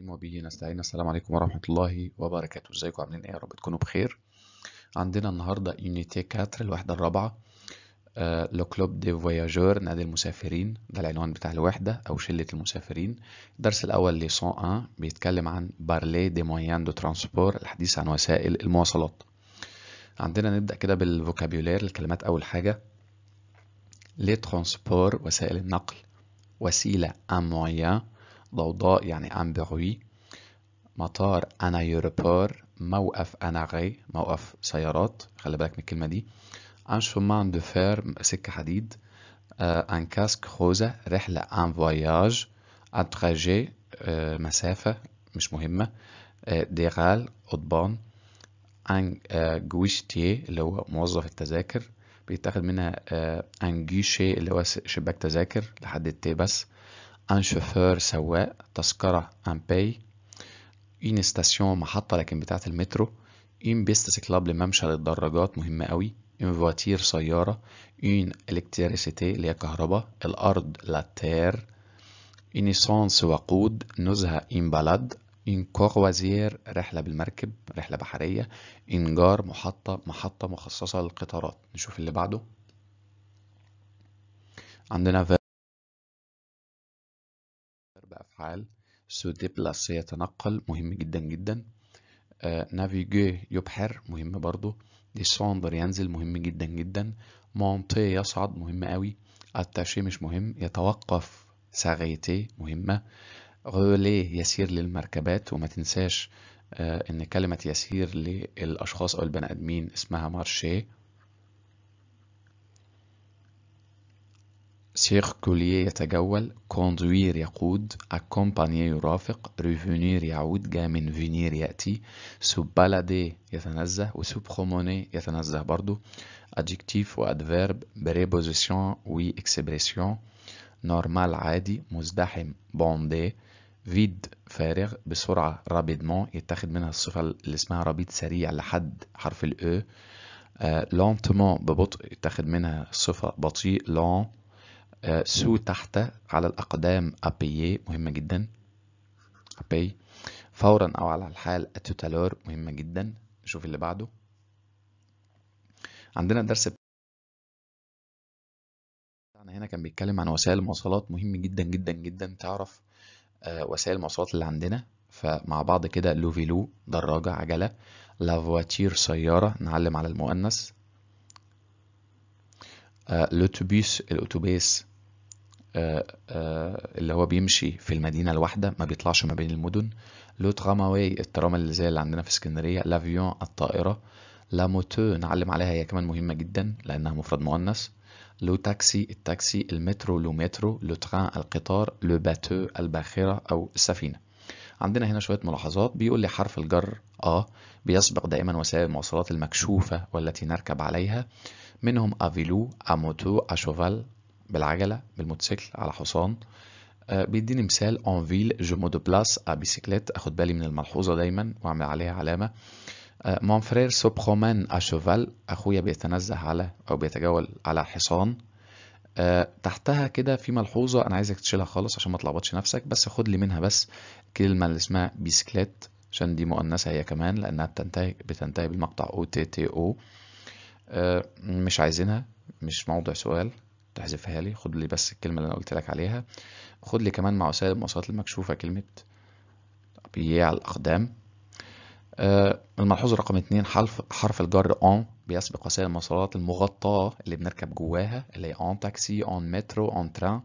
الرحيم وبه نستعين السلام عليكم ورحمة الله وبركاته ازيكم عاملين ايه يا رب تكونوا بخير عندنا النهاردة يونيتي 4 الوحدة الرابعة آه لو كلوب دي فواياجور نادي المسافرين ده العنوان بتاع الوحدة أو شلة المسافرين الدرس الأول ليسون ان بيتكلم عن بارلي دي مويان دو ترانسبور الحديث عن وسائل المواصلات عندنا نبدأ كده بالفوكابيولير الكلمات أول حاجة لي ترانسبور وسائل النقل وسيلة ان مويان ضوضاء يعني ان بروي مطار انا ايروبور موقف انا غي موقف سيارات خلي بالك من الكلمه دي ان شومان دو فير سكه حديد ان كاسك خوذه رحله ان فواياج ان تراجي مسافه مش مهمه ديغال قضبان ان جويشتي اللي هو موظف التذاكر بيتاخد منها ان آه، جيشي اللي هو شباك تذاكر لحد التي بس ان شوفور سواق تذكرة ان باي ان استاسيون محطة لكن بتاعة المترو ان بيست سيكلاب لممشى للدراجات مهمة قوي اون فواتير سيارة اون الكتريسيتي اللي هي كهرباء الارض لاتير اون اسانس وقود نزهة اون بلد اون كوروازير رحلة بالمركب رحلة بحرية انجار محطة محطة مخصصة للقطارات نشوف اللي بعده عندنا يفعل se déplacer يتنقل مهم جدا جدا آه، نافيجي يبحر مهم برضو descendre ينزل مهم جدا جدا مونتي يصعد مهم قوي اتاشي مش مهم يتوقف ساغيتي مهمة غولي يسير للمركبات وما تنساش آه، ان كلمة يسير للأشخاص أو البني آدمين اسمها مارشيه سيركوليي يتجول كوندوير يقود اكومباني يرافق ريفونير يعود جاء من فينير يأتي سوبالادي يتنزه وسوبخوموني يتنزه برضو adjectif وادفيرب بريبوزيسيون وي اكسبريسيون نورمال عادي مزدحم بوندي فيد فارغ بسرعة رابيدمون يتاخد منها الصفة اللي اسمها رابيد سريع لحد حرف الأ e. آه، لونتمون ببطء يتاخد منها الصفة بطيء لون آه، سو تحت على الأقدام أبيي مهمة جدا أبي فورا أو على الحال اتوتالور مهمة جدا نشوف اللي بعده عندنا الدرس بتاعنا هنا كان بيتكلم عن وسائل المواصلات مهم جدا جدا جدا تعرف آه، وسائل المواصلات اللي عندنا فمع بعض كده فيلو دراجة عجلة لافواتير سيارة نعلم على المؤنث آه، لوتوبيس الأتوبيس آه، آه، اللي هو بيمشي في المدينة الواحدة ما بيطلعش ما بين المدن لو تراماوي التراما اللي زي اللي عندنا في اسكندرية لافيون الطائرة لا موتو نعلم عليها هي كمان مهمة جدا لأنها مفرد مؤنث لو تاكسي التاكسي المترو لو مترو لو تران القطار لو باتو الباخرة أو السفينة عندنا هنا شوية ملاحظات بيقول لي حرف الجر آ آه، بيسبق دائما وسائل المواصلات المكشوفة والتي نركب عليها منهم أفيلو أموتو أشوفال بالعجله بالموتوسيكل على حصان آه، بيديني مثال اون فيل جو مو دو بلاس ا بيسيكليت اخد بالي من الملحوظه دايما واعمل عليها علامه مون فرير سو برومان ا شوفال اخويا بيتنزه على او بيتجول على حصان آه، تحتها كده في ملحوظة أنا عايزك تشيلها خالص عشان ما تلخبطش نفسك بس خد لي منها بس كلمة اللي اسمها بيسكليت عشان دي مؤنثة هي كمان لأنها بتنتهي بتنتهي بالمقطع أو تي تي أو مش عايزينها مش موضع سؤال تحذفها لي خد لي بس الكلمة اللي أنا قلت لك عليها خد لي كمان مع وسائل المواصلات المكشوفة كلمة بيع إيه الأقدام آه الملحوظ رقم اتنين حرف حرف الجر اون بيسبق وسائل المواصلات المغطاة اللي بنركب جواها اللي هي اون تاكسي اون مترو اون تران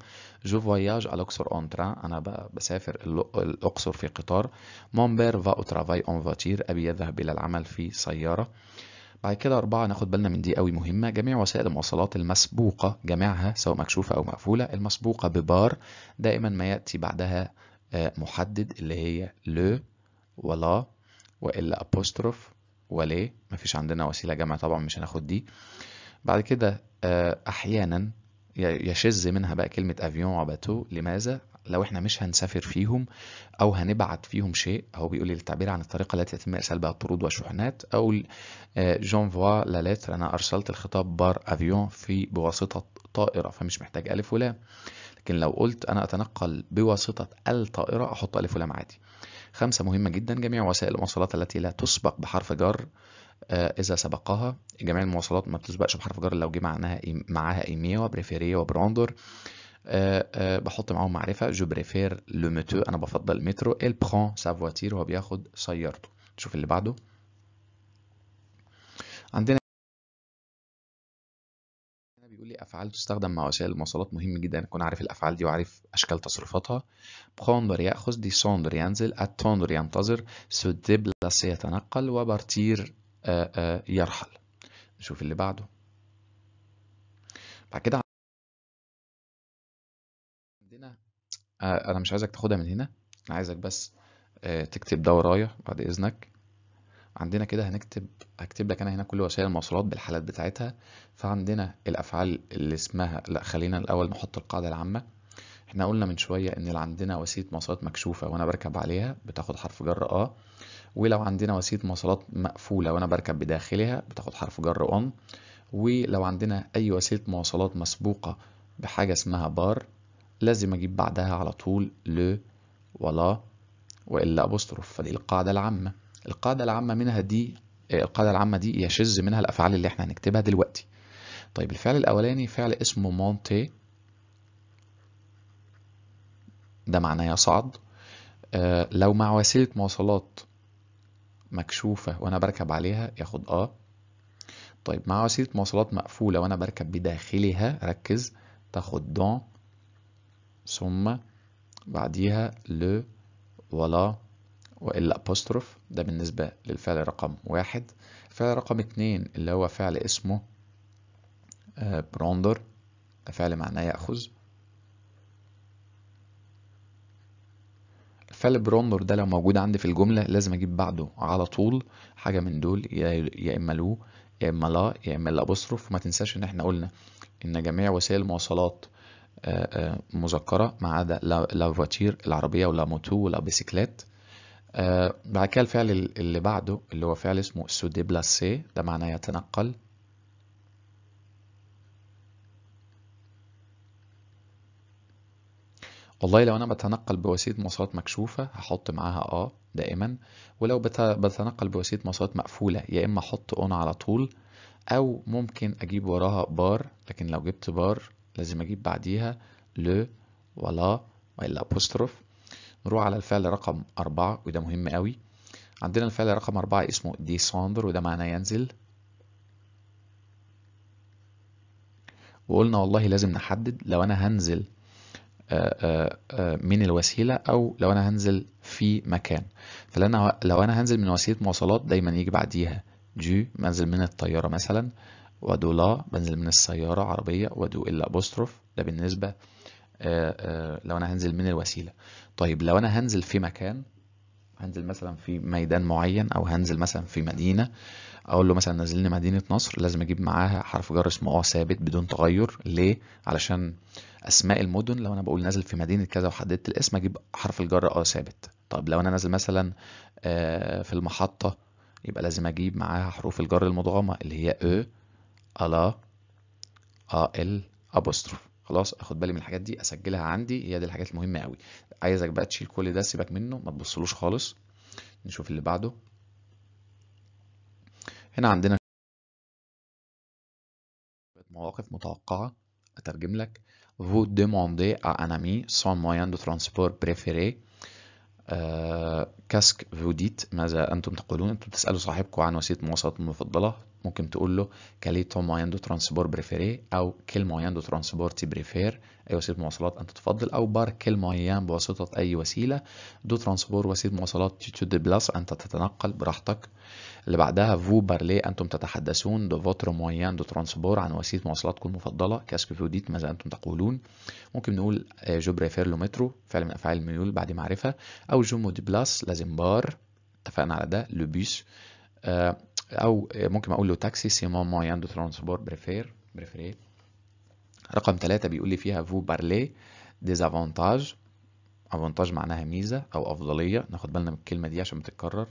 جو فواياج الاقصر اون تران انا بسافر الاقصر في قطار مون بير فا او ترافاي اون فاتير ابي يذهب الى العمل في سيارة بعد كده أربعة ناخد بالنا من دي قوي مهمة جميع وسائل المواصلات المسبوقة جميعها سواء مكشوفة أو مقفولة المسبوقة ببار دائما ما يأتي بعدها آه، محدد اللي هي لو ولا وإلا أبوستروف وليه مفيش عندنا وسيلة جمع طبعا مش هناخد دي بعد كده آه، أحيانا يشذ منها بقى كلمة أفيون وباتو لماذا لو احنا مش هنسافر فيهم او هنبعت فيهم شيء هو بيقول لي التعبير عن الطريقه التي يتم ارسال بها الطرود والشحنات او جون لا لاتر انا ارسلت الخطاب بار افيون في بواسطه طائره فمش محتاج الف ولام لكن لو قلت انا اتنقل بواسطه الطائره احط الف ولام عادي خمسة مهمة جدا جميع وسائل المواصلات التي لا تسبق بحرف جر آه، إذا سبقها جميع المواصلات ما بتسبقش بحرف جر لو جه معناها معاها إيميا وبريفيريا وبروندور آه، آه، بحط معاهم معرفه جو بريفير لو متو انا بفضل المترو ال برون سا فواتير هو بياخد سيارته نشوف اللي بعده عندنا بيقول لي افعال تستخدم مع وسائل المواصلات مهم جدا اكون عارف الافعال دي وعارف اشكال تصرفاتها بخوندر ياخذ دي سوندر ينزل اتوندر ينتظر سو ديبلاس يتنقل وبارتير يرحل نشوف اللي بعده بعد كده آه، انا مش عايزك تاخدها من هنا انا عايزك بس آه، تكتب ده ورايا بعد اذنك عندنا كده هنكتب هكتب لك انا هنا كل وسائل المواصلات بالحالات بتاعتها فعندنا الافعال اللي اسمها لا خلينا الاول نحط القاعده العامه احنا قلنا من شويه ان اللي عندنا وسيله مواصلات مكشوفه وانا بركب عليها بتاخد حرف جر اه ولو عندنا وسيله مواصلات مقفوله وانا بركب بداخلها بتاخد حرف جر اون ولو عندنا اي وسيله مواصلات مسبوقه بحاجه اسمها بار لازم أجيب بعدها على طول ل ولا وإلا أبوستروف فدي القاعدة العامة القاعدة العامة منها دي آه، القاعدة العامة دي يشذ منها الأفعال اللي احنا هنكتبها دلوقتي طيب الفعل الأولاني فعل اسمه مونتي ده معناه يصعد آه لو مع وسيلة مواصلات مكشوفة وأنا بركب عليها ياخد آه طيب مع وسيلة مواصلات مقفولة وأنا بركب بداخلها ركز تاخد دون ثم بعديها ل ولا وإلا أبوستروف ده بالنسبة للفعل رقم واحد فعل رقم اتنين اللي هو فعل اسمه آه، براندر فعل معناه يأخذ فعل براندر ده لو موجود عندي في الجملة لازم أجيب بعده على طول حاجة من دول يا إما لو يا إما لا يا إما الأبوستروف وما تنساش إن إحنا قلنا إن جميع وسائل المواصلات آه، آه، مذكرة ما عدا لا فواتير العربية ولا موتو ولا بيسيكلات آه، بعد كده الفعل اللي بعده اللي هو فعل اسمه سو ديبلاسي ده معناه يتنقل والله لو انا بتنقل بوسيله مواصلات مكشوفه هحط معاها اه دائما ولو بتنقل بوسيله مواصلات مقفوله يا اما احط اون على طول او ممكن اجيب وراها بار لكن لو جبت بار لازم اجيب بعديها ل ولا والا ابوستروف نروح على الفعل رقم أربعة وده مهم قوي عندنا الفعل رقم أربعة اسمه ديسوندر وده معناه ينزل وقلنا والله لازم نحدد لو أنا هنزل آه، آه، آه، من الوسيلة أو لو أنا هنزل في مكان فلأنا لو أنا هنزل من وسيلة مواصلات دايما يجي بعديها دي منزل من الطيارة مثلا ودو لا بنزل من السيارة عربية ودو إلا أبوستروف ده بالنسبة آه، آه، لو أنا هنزل من الوسيلة طيب لو أنا هنزل في مكان هنزل مثلا في ميدان معين أو هنزل مثلا في مدينة أقول له مثلا نزلني مدينة نصر لازم أجيب معاها حرف جر اسمه أه ثابت بدون تغير ليه؟ علشان أسماء المدن لو أنا بقول نازل في مدينة كذا وحددت الاسم أجيب حرف الجر أه ثابت طب لو أنا نازل مثلا آه، في المحطة يبقى لازم أجيب معاها حروف الجر المدغمة اللي هي أ ألا ال ابوستروف خلاص اخد بالي من الحاجات دي اسجلها عندي هي دي الحاجات المهمه قوي عايزك بقى تشيل كل ده سيبك منه ما تبصلوش خالص نشوف اللي بعده هنا عندنا مواقف متوقعه اترجم لك vous demandez à un ami son moyen de transport préféré آه، كاسك فوديت ماذا أنتم تقولون أنتم تسألوا صاحبكم عن وسيلة مواصلات المفضلة ممكن تقول له كاليتو موين دو ترانسبور بريفيري أو كل موين دو ترانسبور تي بريفير أي وسيلة مواصلات أنت تفضل أو بار كل موين بواسطة أي وسيلة دو ترانسبور وسيلة مواصلات تي تو دي بلاس أنت تتنقل براحتك اللي بعدها فو بارلي أنتم تتحدثون دو فوتر موين دو ترانسبور عن وسيلة مواصلاتكم المفضلة كاسك فوديت ماذا أنتم تقولون ممكن نقول آه، جبر لو مترو فعل من افعال الميول بعد معرفه او جومو دي بلاس لازم بار اتفقنا على ده لو بيس آه، او آه، ممكن اقول له تاكسي سي مون مويان دو ترانسبور بريفير بريفري رقم ثلاثة بيقول لي فيها فو بارلي ديزافونتاج افونتاج معناها ميزه او افضليه ناخد بالنا من الكلمه دي عشان بتتكرر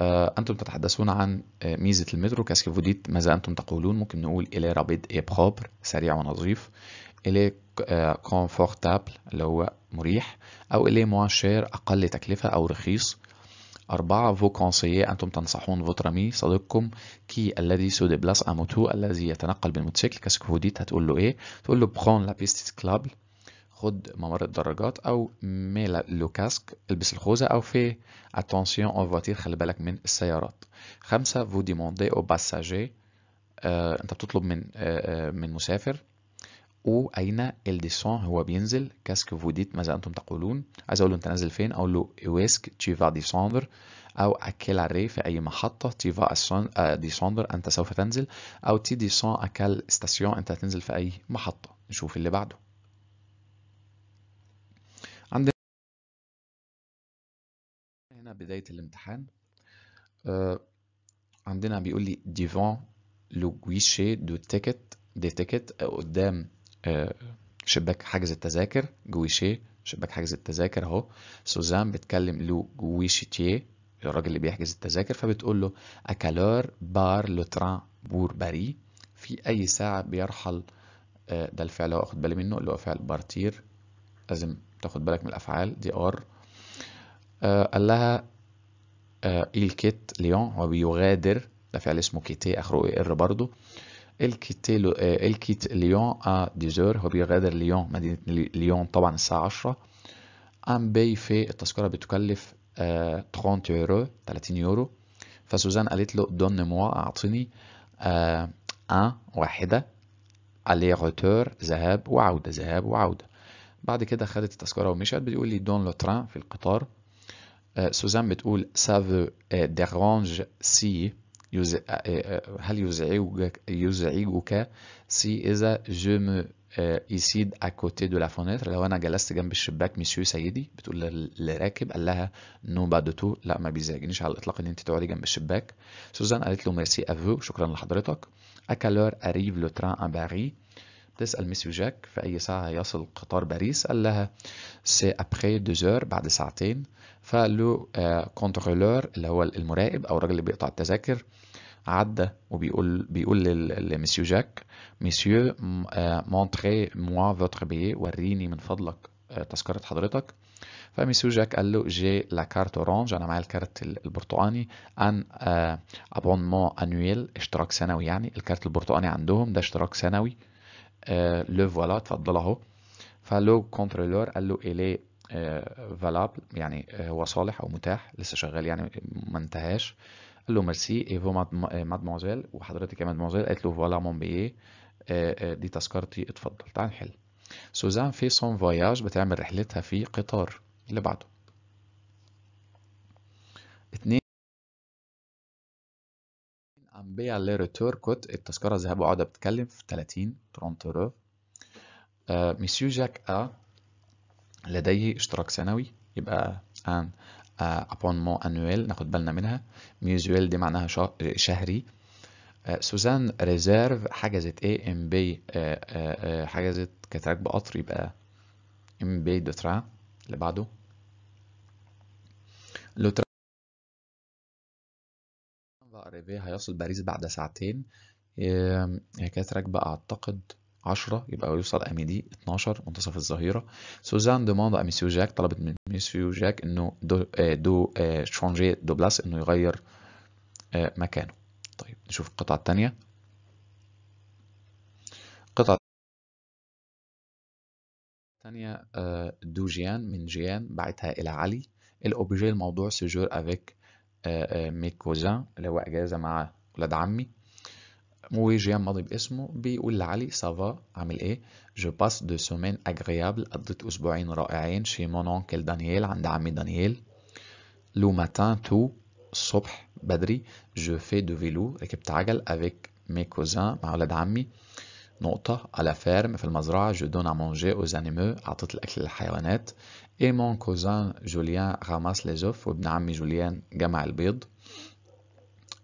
آه، أنتم تتحدثون عن آه، ميزة المترو كاسكيفوديت ماذا أنتم تقولون ممكن نقول إلي رابيد إي بروبر سريع ونظيف إلي كونفورتابل آه، اللي هو مريح أو إلي موان شير أقل تكلفة أو رخيص أربعة فو كونسيي أنتم تنصحون فوترامي صديقكم كي الذي سو دي بلاس أموتو الذي يتنقل بالموتوسيكل كاسكفوديت هتقول له إيه تقول له بخون لا كلابل خد ممر الدراجات او ميلا لو كاسك البس الخوذة او في اتونسيون اون فواتير خلي بالك من السيارات خمسة فو ديموندي او باساجي انت بتطلب من آه، آه، من مسافر اين الديسون هو بينزل كاسك فو ديت ماذا انتم تقولون عايز اقول له انت نازل فين اقول له تي فا ديسوندر او اكل ري في اي محطه تي فا ديسوندر انت سوف تنزل او تي ديسون اكل ستاسيون انت هتنزل في اي محطه نشوف اللي بعده هنا بداية الامتحان آه، عندنا بيقول لي ديفون لو جويشي دو تيكت دي تيكت قدام آه، شباك حجز التذاكر جويشي شباك حجز التذاكر اهو سوزان بتكلم لو جويشيتيه الراجل اللي بيحجز التذاكر فبتقول له اكالور بار لو تران بور باري في اي ساعه بيرحل آه، ده الفعل هو اخد بالي منه اللي هو فعل بارتير لازم تاخد بالك من الافعال دي ار آه، قال لها آه، الكيت ليون وبيغادر ده فعل اسمه كيتي اخره إيه، ار برضه الكيتي لو آه، الكيت ليون ا ديزور هو بيغادر ليون مدينه ليون طبعا الساعه 10 ام بي في التذكره بتكلف 30 يورو 30 يورو فسوزان قالت له دون موا اعطيني ان واحده الي روتور ذهاب وعوده ذهاب وعوده بعد كده خدت التذكره ومشت بتقول لي دون لو تران في القطار سوزان بتقول سافو veut سي euh, si هل يزعجك يزعجك سي إذا جو مو يسيد اكوتي دو لا فونيتر لو أنا جلست جنب الشباك مسيو سيدي بتقول اللي راكب قال لها نو دو تو لا ما بيزعجنيش على الإطلاق إن أنت تقعدي جنب الشباك سوزان قالت له ميرسي أفو شكرا لحضرتك اكالور اريف لو تران ان باري تسأل ميسيو جاك في أي ساعة يصل قطار باريس قال لها سي أبخي دوزور بعد ساعتين فقال له كونترولور آه، اللي هو المراقب أو الراجل اللي بيقطع التذاكر عدى وبيقول بيقول لميسيو جاك ميسيو مونتري موا فوتر بي وريني من فضلك آه، تذكرة حضرتك فميسيو جاك قال له جي لا كارت اورانج انا معايا الكارت البرتقاني ان ابونمون آه، انويل اشتراك سنوي يعني الكارت البرتقاني عندهم ده اشتراك سنوي لو فوالا تفضل اهو فلو كونترولور قال له الي فالابل يعني هو صالح او متاح لسه شغال يعني ما انتهاش قال له ميرسي اي فو مادموزيل وحضرتك يا مادموزيل قالت له فوالا مون بيي دي تذكرتي اتفضل تعال نحل سوزان في سون فواياج بتعمل رحلتها في قطار اللي بعده اتنين عم بيع ليريتور كوت التذكرة ذهاب وعودة بتتكلم في 30 ترونتورو آه ميسيو جاك أ لديه اشتراك سنوي يبقى ان ابونمون آه، انويل ناخد بالنا منها ميوزويل دي معناها شهري آه، سوزان ريزيرف حجزت ايه ام بي آه، حجزت كانت بقطر يبقى ام بي دو ترا اللي بعده لو ريفي هيصل باريس بعد ساعتين هي كانت راكبة أعتقد عشرة يبقى يوصل أميدي 12 منتصف الظهيرة سوزان دوموند أميسيو جاك طلبت من ميسيو جاك إنه دو دو شونجي دو بلاس إنه يغير آه، مكانه طيب نشوف القطعة التانية القطعة التانية آه، دو جيان من جيان بعتها إلى علي الأوبجي الموضوع سجور أفيك آه، آه، ميت كوزان اللي هو اجازه مع ولاد عمي وجي ماضي باسمه بيقول لعلي سافا عامل ايه جو باس دو سومين اغريابل قضيت اسبوعين رائعين شي مون اونكل دانييل عند عمي دانييل لو ماتان تو الصبح بدري جو في دو فيلو ركبت عجل افيك مي كوزان مع ولاد عمي نقطة على فارم في المزرعة جو دون ا مونجي اوز انيمو عطيت الأكل للحيوانات ايه مون كوزان جوليان غمس ليزوف وابن عمي جوليان جمع البيض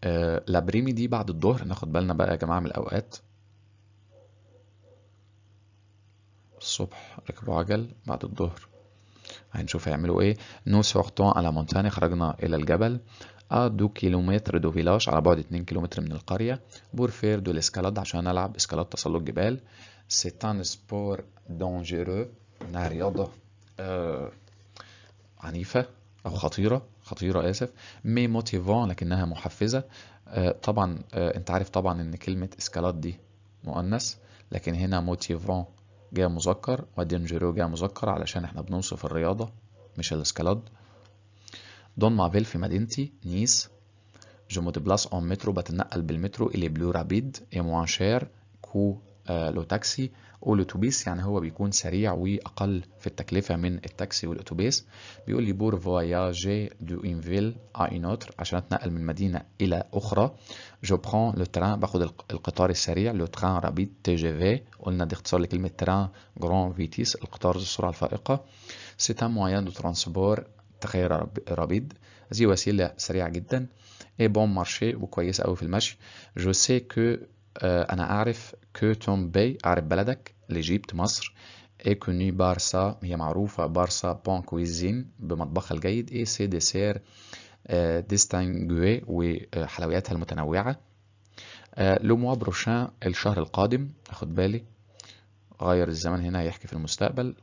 آه، لابريمي دي بعد الظهر ناخد بالنا بقى يا جماعة من الأوقات الصبح ركبوا عجل بعد الظهر هنشوف هيعملوا ايه نو سورتون على مونتاني خرجنا الى الجبل ا دو كيلومتر دو فيلاج على بعد 2 كيلومتر من القرية بور فير دو الاسكالاد عشان نلعب اسكالاد تسلق جبال سيتان سبور دونجيرو انها رياضة آه، عنيفة أو خطيرة خطيرة آسف مي موتيفون لكنها محفزة آه، طبعا آه، أنت عارف طبعا إن كلمة اسكالات دي مؤنث لكن هنا موتيفون جاء مذكر ودينجيرو جاء مذكر علشان احنا بنوصف الرياضة مش الإسكالات دون مافيل في مدينتي نيس جو مو اون مترو بتنقل بالمترو الي بلو رابيد اي موان شير كو لو تاكسي اولوتوبيس يعني هو بيكون سريع واقل في التكلفه من التاكسي والاتوبيس بيقول لي بور فواياجي دو اون فيل ا اوتر عشان اتنقل من مدينه الى اخرى جو برون لو تران باخد القطار السريع لو تران رابيد تي جي في قلنا دي اختصار لكلمه تران جران فيتيس القطار ذو السرعه الفائقه سي ان موان دو ترانسبور تخير رابيد دي وسيله سريعه جدا اي بون مارشي وكويسه قوي في المشي جو سي كو آه، انا اعرف كوتون بي اعرف بلدك لجيبت مصر اي كوني بارسا هي معروفة بارسا بون كويزين بمطبخها الجيد اي سي ديسير آه، ديستانجوي وحلوياتها المتنوعة آه، لو موا بروشان الشهر القادم اخد بالي غير الزمن هنا يحكي في المستقبل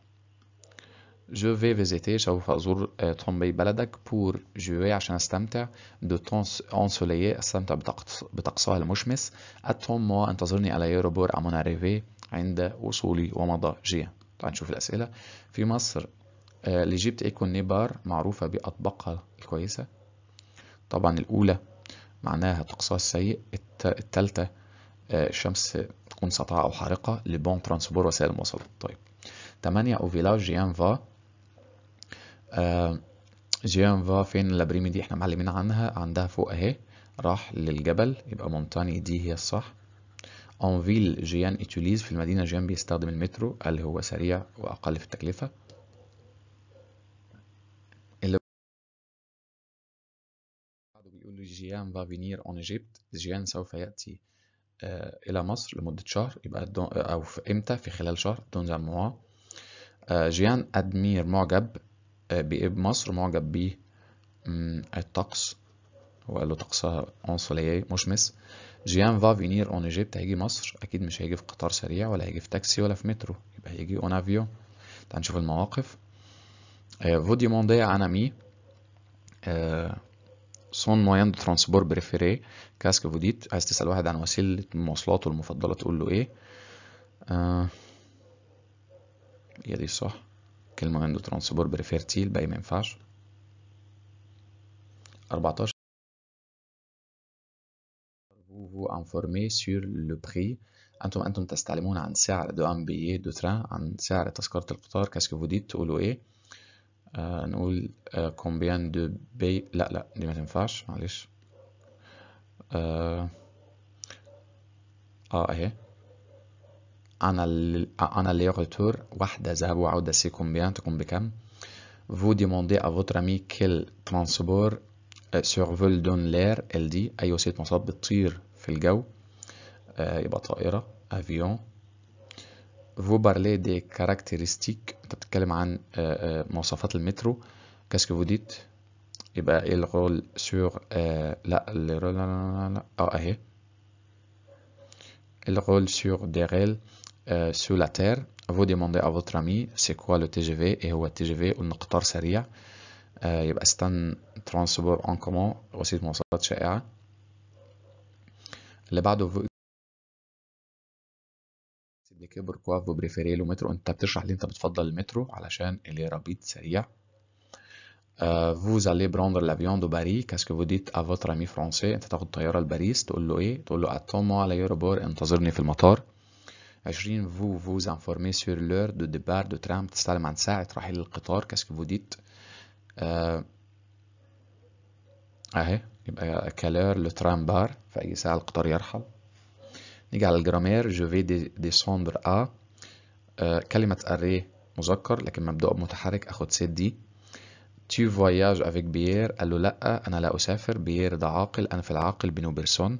Je vais visiter سوف أزور طنبي بلدك pour jouer عشان أستمتع temps ensoleillé أستمتع بطقس بطقسها المشمس التوم وانتظرني على يوروبور à mon arrivée عند وصولي ومضاجعي تعال نشوف الأسئلة في مصر آه، لجبت إيكون نيبار معروفة بأطباقها الكويسة طبعا الأولى معناها طقسها السيء التالتة الشمس آه، تكون ساطعة أو حارقة لبون ترانسبور وسائل المواصلات طيب 8 او فيلاج جيان فا آه، جيان فا فين لابريمي دي احنا معلمين عنها عندها فوق اهي راح للجبل يبقى مونتاني دي هي الصح انفيل جيان اتوليز في المدينة جيان بيستخدم المترو اللي هو سريع وأقل في التكلفة اللي جيان فافينير اون ايجيبت جيان سوف يأتي آه، إلى مصر لمدة شهر يبقى أو في إمتى في خلال شهر دون موا جيان أدمير معجب آه، بمصر معجب بيه الطقس وقال له طقسها عنصرية مشمس جيان فا فينير اون ايجيبت هيجي مصر اكيد مش هيجي في قطار سريع ولا هيجي في تاكسي ولا في مترو يبقى هيجي اون افيو تعال نشوف المواقف فو ديموندي انا مي سون موين دو ترانسبور بريفيري كاسك فوديت عايز تسأل واحد عن وسيلة مواصلاته المفضلة تقول له ايه هي آه، دي صح كلمة عنده ترانسبور بريفيرتيل باقي ما ينفعش 14 vous vous informez sur le prix انتم انتم تستعلمون عن سعر دو ام بي دو تران عن سعر تذكرة القطار كاسكو فو ديت تقولوا ايه آه نقول آه كومبيان دو بي لا لا دي ما تنفعش معلش اه, آه اهي en aller-retour, واحدة ذهاب وعودة سيكون بيان تكون بكم Vous demandez à votre ami quel transport survol donne l'air elle dit أي وسيلة مواصلات بتطير في الجو يبقى طائرة avion Vous parlez des caractéristiques أنت بتتكلم عن مواصفات المترو Qu'est-ce que vous dites يبقى il roule sur لا لا لا لا اه اهي il roule sur des rails Euh, sur la Terre, vous demandez à votre ami c'est quoi le TGV et où est le TGV ou le Nocteur Seria. C'est euh, un transport en commun, de vous pourquoi vous préférez le métro. vous le euh, vous allez prendre l'avion de Paris. Qu'est-ce que vous dites à votre ami français? Paris, عشرين vous vous informez sur l'heure de départ de tram تسأل عن ساعة رحيل القطار qu'est-ce que اهي يبقى كالير لو ترام بار في اي ساعة القطار يرحل نيجي على الجرامير جو في دي ديسمبر ا آه كلمة اري مذكر لكن مبدأ متحرك اخد سيت دي تي فواياج افيك بيير قال له لا انا لا اسافر بيير ده عاقل انا في العاقل بينو بيرسون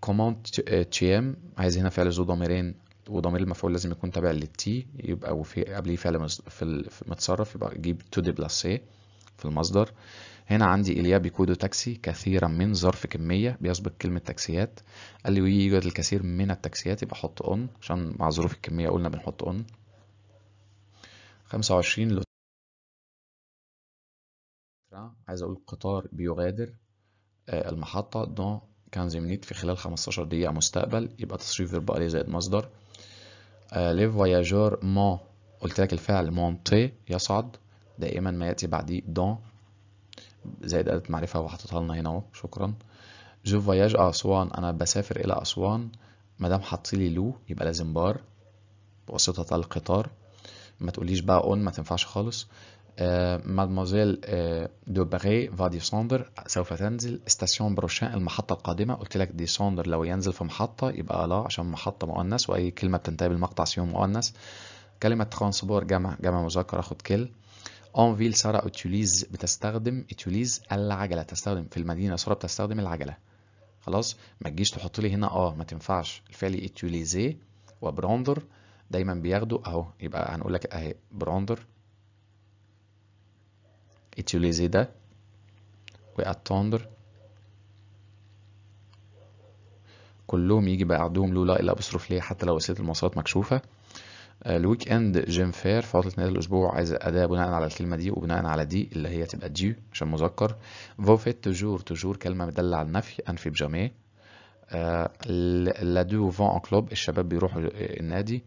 كوماوند تي ام عايز هنا فعل ذو ضميرين وضمير المفعول لازم يكون تابع للتي يبقى وفي قبليه فعل في متصرف يبقى جيب تو دي بلاسيه في المصدر هنا عندي إليا بيكودو تاكسي كثيرا من ظرف كمية بيسبق كلمة تاكسيات قال لي ويوجد الكثير من التاكسيات يبقى حط اون عشان مع ظروف الكمية قلنا بنحط اون 25 لو عايز أقول قطار بيغادر آه، المحطة دون كان زي منيت في خلال 15 دقيقة مستقبل يبقى تصريف فيرب ألي زائد مصدر لي فواياجور مون قلت لك الفعل مونتي يصعد دائما ما يأتي بعديه دون زائد أداة معرفة وحطيتها لنا هنا أهو شكرا جو فواياج أسوان أنا بسافر إلى أسوان مادام حاطيلي لو يبقى لازم بار بواسطة القطار ما تقوليش بقى اون ما تنفعش خالص آه، مادموزيل آه، دوبري فا ديسوندر سوف تنزل ستاسيون بروشان المحطة القادمة قلت لك descendre لو ينزل في محطة يبقى لا عشان محطة مؤنث وأي كلمة بتنتهي بالمقطع سيون مؤنث كلمة ترانسبور جمع جمع مذكر أخد كل أنفيل سارة أوتيوليز بتستخدم أوتيوليز العجلة تستخدم في المدينة سارة بتستخدم العجلة خلاص ما تجيش تحط لي هنا اه ما تنفعش الفعل أوتيوليزي وبروندر دايما بياخدوا اهو يبقى هنقول لك اهي بروندر utiliser ده attendre كلهم يجي بقى لولا الا بصرف ليه حتى لو وسيله المواصلات مكشوفه آه، الويك اند جيم فير في عطله نهايه الاسبوع عايز اداه بناء على الكلمه دي وبناء على دي اللي هي تبقى دي عشان مذكر فوفيت توجور توجور كلمه مدلله على النفي انفي بجاميه آه، لا دو فون كلوب الشباب بيروحوا النادي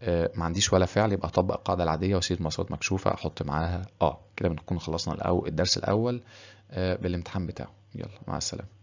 آه، ما عنديش ولا فعل يبقى اطبق القاعده العاديه واسيب مسارات مكشوفه احط معاها اه كده بنكون خلصنا الاول الدرس الاول آه، بالامتحان بتاعه يلا مع السلامه